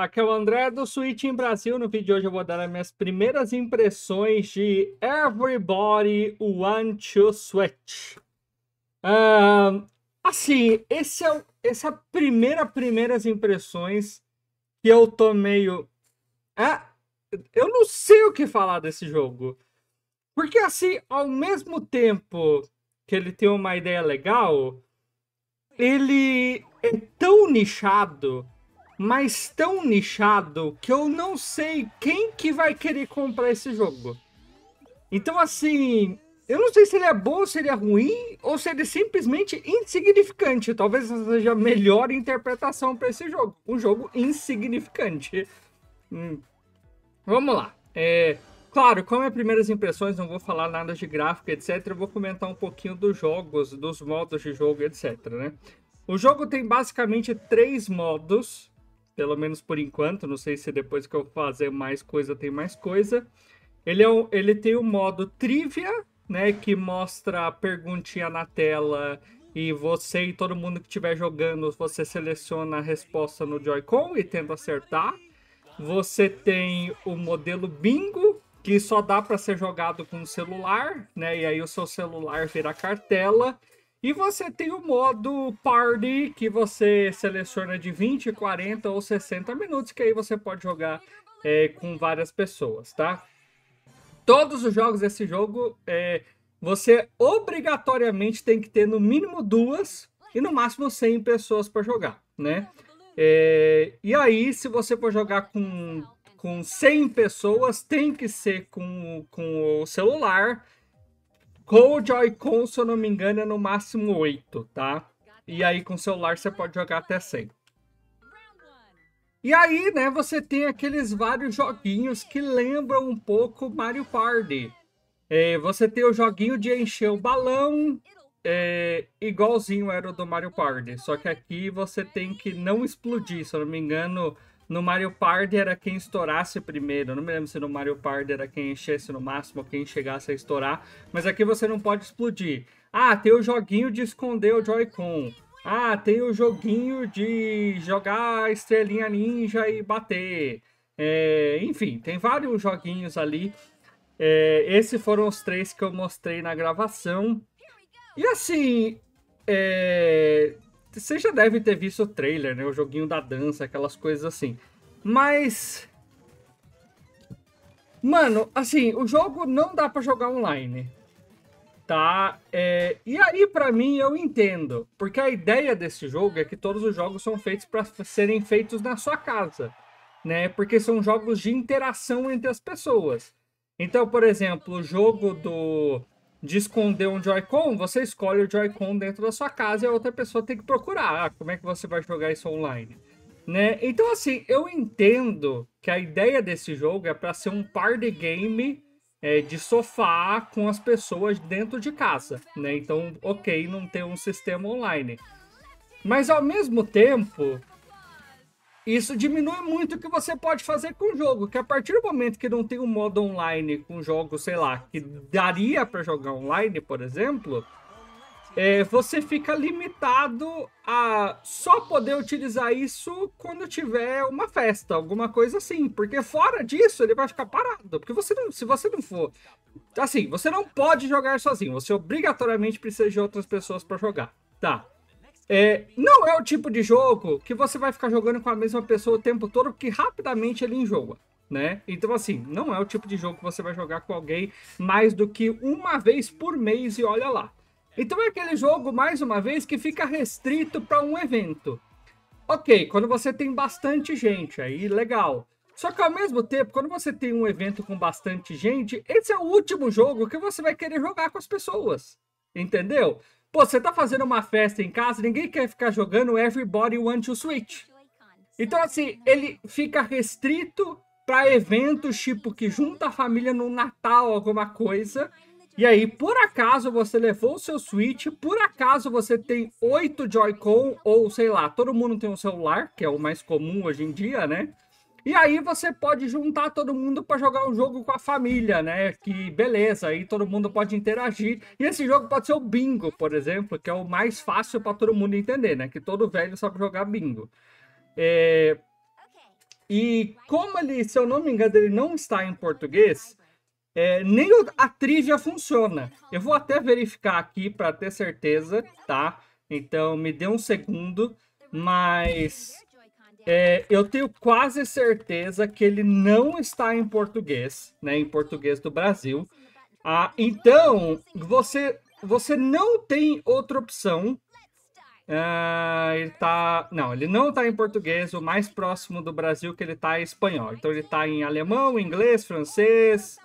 Aqui é o André do Switch em Brasil. No vídeo de hoje eu vou dar as minhas primeiras impressões de Everybody Want to Switch. assim, esse é, essa é a primeira, primeiras impressões que eu tô meio... É, eu não sei o que falar desse jogo. Porque assim, ao mesmo tempo que ele tem uma ideia legal, ele é tão nichado mas tão nichado que eu não sei quem que vai querer comprar esse jogo. Então, assim, eu não sei se ele é bom, se ele é ruim, ou se ele é simplesmente insignificante. Talvez seja a melhor interpretação para esse jogo. Um jogo insignificante. Hum. Vamos lá. É, claro, como é primeiras impressões, não vou falar nada de gráfico, etc. Eu vou comentar um pouquinho dos jogos, dos modos de jogo, etc. Né? O jogo tem basicamente três modos pelo menos por enquanto, não sei se depois que eu fazer mais coisa tem mais coisa. Ele, é um, ele tem o um modo trivia, né, que mostra a perguntinha na tela e você e todo mundo que estiver jogando, você seleciona a resposta no Joy-Con e tenta acertar. Você tem o modelo bingo, que só dá para ser jogado com o celular, né? E aí o seu celular vira cartela e você tem o modo Party, que você seleciona de 20, 40 ou 60 minutos, que aí você pode jogar é, com várias pessoas, tá? Todos os jogos desse jogo, é, você obrigatoriamente tem que ter no mínimo duas e no máximo 100 pessoas para jogar, né? É, e aí, se você for jogar com, com 100 pessoas, tem que ser com, com o celular, Joy-Con, se eu não me engano, é no máximo 8, tá? E aí com o celular você pode jogar até 100. E aí, né, você tem aqueles vários joguinhos que lembram um pouco Mario Party. É, você tem o joguinho de encher o balão, é, igualzinho era o do Mario Party. Só que aqui você tem que não explodir, se eu não me engano, no Mario Party era quem estourasse primeiro. Eu não me lembro se no Mario Party era quem enchesse no máximo, ou quem chegasse a estourar. Mas aqui você não pode explodir. Ah, tem o joguinho de esconder o Joy-Con. Ah, tem o joguinho de jogar a estrelinha ninja e bater. É, enfim, tem vários joguinhos ali. É, esses foram os três que eu mostrei na gravação. E assim, é, você já deve ter visto o trailer, né? O joguinho da dança, aquelas coisas assim. Mas. Mano, assim, o jogo não dá para jogar online. Tá? É... E aí, para mim, eu entendo. Porque a ideia desse jogo é que todos os jogos são feitos para serem feitos na sua casa. Né? Porque são jogos de interação entre as pessoas. Então, por exemplo, o jogo do de esconder um Joy-Con, você escolhe o Joy-Con dentro da sua casa e a outra pessoa tem que procurar. Ah, como é que você vai jogar isso online? Né? Então, assim, eu entendo que a ideia desse jogo é para ser um party game é, de sofá com as pessoas dentro de casa. Né? Então, ok, não tem um sistema online. Mas, ao mesmo tempo, isso diminui muito o que você pode fazer com o jogo, que a partir do momento que não tem um modo online com jogo, sei lá, que daria para jogar online, por exemplo, é, você fica limitado a só poder utilizar isso quando tiver uma festa, alguma coisa assim. Porque fora disso, ele vai ficar parado. Porque você não, se você não for. Assim, você não pode jogar sozinho. Você obrigatoriamente precisa de outras pessoas para jogar. Tá. É, não é o tipo de jogo que você vai ficar jogando com a mesma pessoa o tempo todo, porque rapidamente ele enjoa. Né? Então, assim, não é o tipo de jogo que você vai jogar com alguém mais do que uma vez por mês e olha lá. Então, é aquele jogo, mais uma vez, que fica restrito para um evento. Ok, quando você tem bastante gente, aí legal. Só que ao mesmo tempo, quando você tem um evento com bastante gente, esse é o último jogo que você vai querer jogar com as pessoas. Entendeu? Pô, você tá fazendo uma festa em casa, ninguém quer ficar jogando Everybody Want to Switch. Então, assim, ele fica restrito para eventos tipo que junta a família no Natal, alguma coisa. E aí, por acaso você levou o seu Switch, por acaso você tem oito Joy-Con, ou sei lá, todo mundo tem um celular, que é o mais comum hoje em dia, né? E aí você pode juntar todo mundo para jogar um jogo com a família, né? Que beleza, aí todo mundo pode interagir. E esse jogo pode ser o bingo, por exemplo, que é o mais fácil para todo mundo entender, né? Que todo velho sabe jogar bingo. É... E como ele, se eu não me engano, ele não está em português, é, nem a trilha funciona. Eu vou até verificar aqui para ter certeza, tá? Então me dê um segundo, mas é, eu tenho quase certeza que ele não está em português, né? Em português do Brasil. Ah, então, você, você não tem outra opção. Ah, ele tá. Não, ele não está em português. O mais próximo do Brasil que ele está é espanhol. Então ele está em alemão, inglês, francês.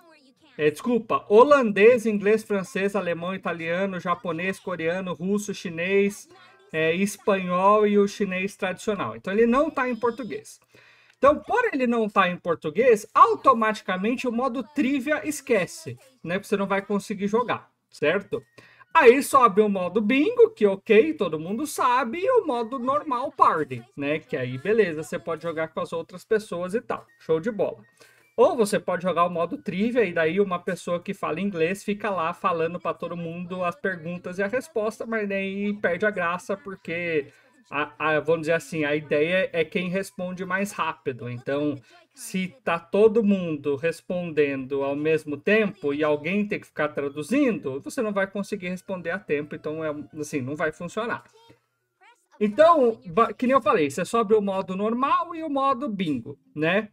É, desculpa, holandês, inglês, francês, alemão, italiano, japonês, coreano, russo, chinês, é, espanhol e o chinês tradicional. Então ele não está em português. Então, por ele não estar tá em português, automaticamente o modo trivia esquece, né? Porque você não vai conseguir jogar, certo? Aí sobe o modo bingo, que ok, todo mundo sabe, e o modo normal party, né? Que aí beleza, você pode jogar com as outras pessoas e tal. Show de bola. Ou você pode jogar o modo trivia e daí uma pessoa que fala inglês fica lá falando para todo mundo as perguntas e a resposta, mas nem perde a graça porque a, a, vamos dizer assim, a ideia é quem responde mais rápido. Então, se tá todo mundo respondendo ao mesmo tempo e alguém tem que ficar traduzindo, você não vai conseguir responder a tempo. Então, é, assim, não vai funcionar. Então, que nem eu falei, você sobe o modo normal e o modo bingo, né?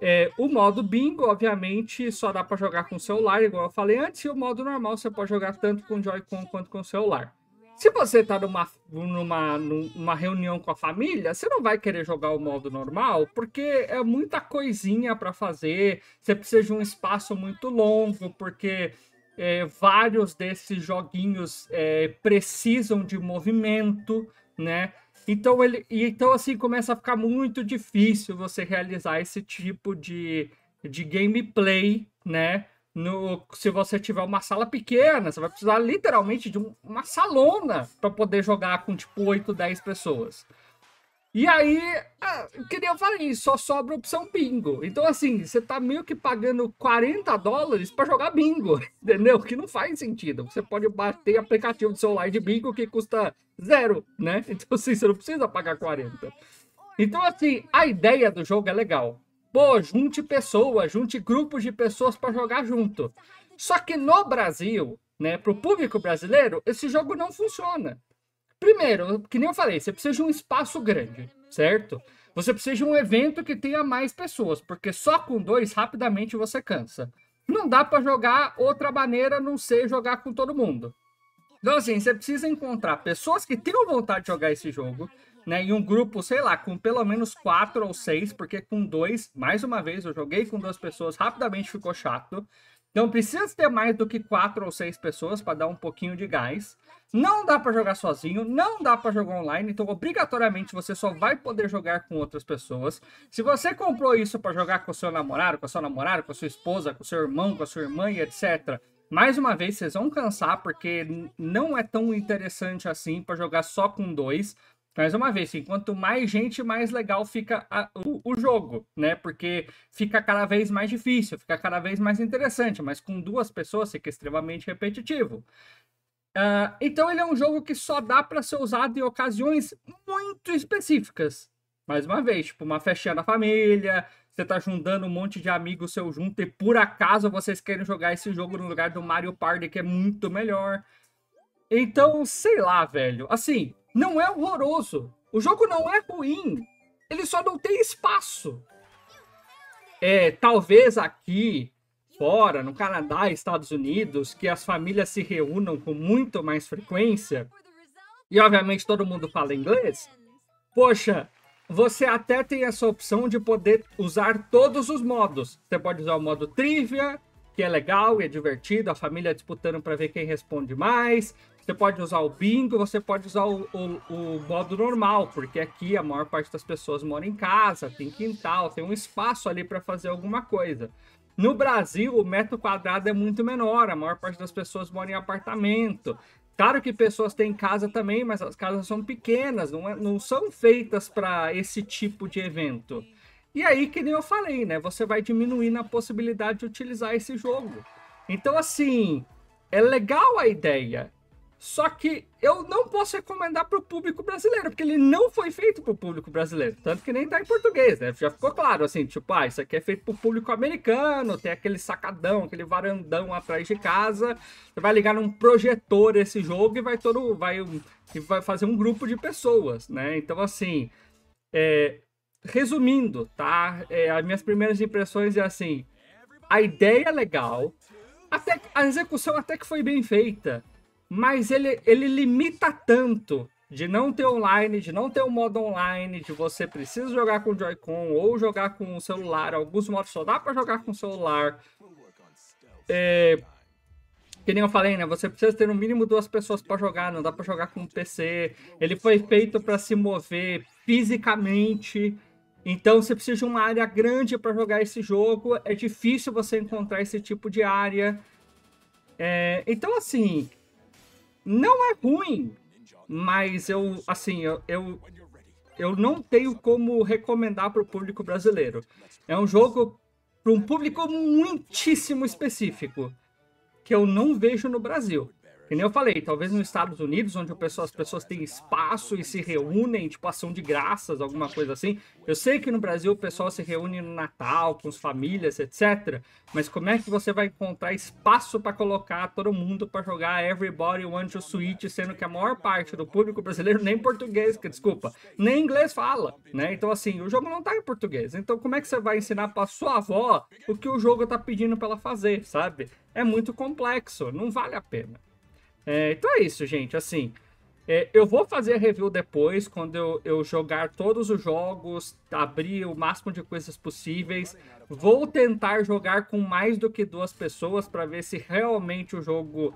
É, o modo bingo, obviamente, só dá para jogar com o celular, igual eu falei antes, e o modo normal você pode jogar tanto com Joy-Con quanto com o celular. Se você tá numa, numa, numa reunião com a família, você não vai querer jogar o modo normal, porque é muita coisinha para fazer, você precisa de um espaço muito longo, porque é, vários desses joguinhos é, precisam de movimento, né? Então ele, então assim começa a ficar muito difícil você realizar esse tipo de, de gameplay, né? No, se você tiver uma sala pequena, você vai precisar literalmente de um, uma salona para poder jogar com tipo 8, 10 pessoas. E aí, ah, que nem eu falei, só sobra opção bingo. Então, assim, você tá meio que pagando 40 dólares para jogar bingo, entendeu? Que não faz sentido. Você pode bater aplicativo de celular de bingo que custa zero, né? Então, assim, você não precisa pagar 40. Então, assim, a ideia do jogo é legal. Pô, junte pessoas, junte grupos de pessoas para jogar junto. Só que no Brasil, né, pro público brasileiro, esse jogo não funciona. Primeiro, que nem eu falei, você precisa de um espaço grande, certo? Você precisa de um evento que tenha mais pessoas, porque só com dois rapidamente você cansa. Não dá para jogar outra maneira a não ser jogar com todo mundo. Então, assim, você precisa encontrar pessoas que tenham vontade de jogar esse jogo, né? Em um grupo, sei lá, com pelo menos quatro ou seis, porque com dois, mais uma vez, eu joguei com duas pessoas, rapidamente ficou chato. Então, precisa ter mais do que quatro ou seis pessoas para dar um pouquinho de gás. Não dá para jogar sozinho, não dá para jogar online, então obrigatoriamente você só vai poder jogar com outras pessoas. Se você comprou isso para jogar com o seu namorado, com a sua namorada, com a sua esposa, com seu irmão, com a sua irmã e etc. Mais uma vez, vocês vão cansar porque não é tão interessante assim para jogar só com dois. Mais uma vez, assim, quanto mais gente, mais legal fica a, o, o, jogo, né? Porque fica cada vez mais difícil, fica cada vez mais interessante, mas com duas pessoas fica extremamente repetitivo. Uh, então ele é um jogo que só dá para ser usado em ocasiões muito específicas. Mais uma vez, tipo uma festinha da família, você tá juntando um monte de amigos seu junto e por acaso vocês querem jogar esse jogo no lugar do Mario Party que é muito melhor. Então, sei lá, velho. Assim, não é horroroso. O jogo não é ruim. Ele só não tem espaço. É, talvez aqui fora, no Canadá, Estados Unidos, que as famílias se reúnam com muito mais frequência, e obviamente todo mundo fala inglês, poxa, você até tem essa opção de poder usar todos os modos. Você pode usar o modo trivia, que é legal e é divertido, a família disputando para ver quem responde mais. Você pode usar o bingo, você pode usar o, o, o, modo normal, porque aqui a maior parte das pessoas mora em casa, tem quintal, tem um espaço ali para fazer alguma coisa. No Brasil, o metro quadrado é muito menor, a maior parte das pessoas mora em apartamento. Claro que pessoas têm casa também, mas as casas são pequenas, não, é, não são feitas para esse tipo de evento. E aí, que nem eu falei, né? Você vai diminuindo a possibilidade de utilizar esse jogo. Então, assim, é legal a ideia. Só que eu não posso recomendar para o público brasileiro, porque ele não foi feito para o público brasileiro. Tanto que nem tá em português, né? Já ficou claro, assim, tipo, ah, isso aqui é feito para o público americano, tem aquele sacadão, aquele varandão atrás de casa. Você vai ligar num projetor esse jogo e vai todo. vai, vai fazer um grupo de pessoas, né? Então, assim. É, resumindo, tá? É, as minhas primeiras impressões é assim. A ideia é legal, até, a execução até que foi bem feita mas ele, ele limita tanto de não ter online, de não ter o um modo online, de você precisa jogar com o Joy-Con ou jogar com o celular. Alguns modos só dá para jogar com o celular. É, que nem eu falei, né? Você precisa ter no mínimo duas pessoas para jogar, não dá para jogar com o PC. Ele foi feito para se mover fisicamente. Então você precisa de uma área grande para jogar esse jogo. É difícil você encontrar esse tipo de área. É, então, assim, não é ruim, mas eu, assim, eu, eu, eu não tenho como recomendar para o público brasileiro. É um jogo para um público muitíssimo específico, que eu não vejo no Brasil. Que nem eu falei, talvez nos Estados Unidos, onde pessoal, as pessoas têm espaço e se reúnem, tipo ação de graças, alguma coisa assim. Eu sei que no Brasil o pessoal se reúne no Natal, com as famílias, etc. Mas como é que você vai encontrar espaço para colocar todo mundo para jogar Everybody Wants to Switch, sendo que a maior parte do público brasileiro nem português, que desculpa, nem inglês fala, né? Então assim, o jogo não tá em português. Então como é que você vai ensinar para sua avó o que o jogo tá pedindo para ela fazer, sabe? É muito complexo, não vale a pena. É, então é isso, gente. Assim, é, eu vou fazer review depois, quando eu, eu, jogar todos os jogos, abrir o máximo de coisas possíveis. Vou tentar jogar com mais do que duas pessoas para ver se realmente o jogo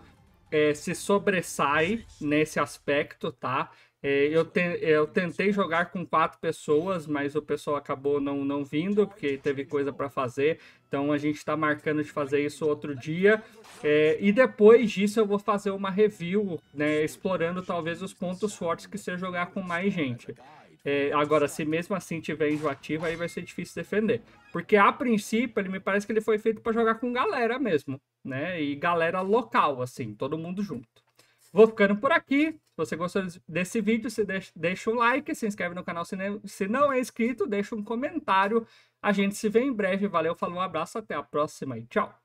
é, se sobressai nesse aspecto, tá? É, eu, te, eu tentei jogar com quatro pessoas, mas o pessoal acabou não, não vindo, porque teve coisa para fazer. Então a gente está marcando de fazer isso outro dia. É, e depois disso eu vou fazer uma review, né, explorando talvez os pontos fortes que você jogar com mais gente. É, agora, se mesmo assim tiver enjoativo, aí vai ser difícil defender. Porque a princípio, ele me parece que ele foi feito para jogar com galera mesmo, né? E galera local, assim, todo mundo junto. Vou ficando por aqui. Se você gostou desse vídeo, se deixa, deixa um like, se inscreve no canal se, se não é inscrito, deixa um comentário. A gente se vê em breve. Valeu, falou, um abraço, até a próxima e tchau!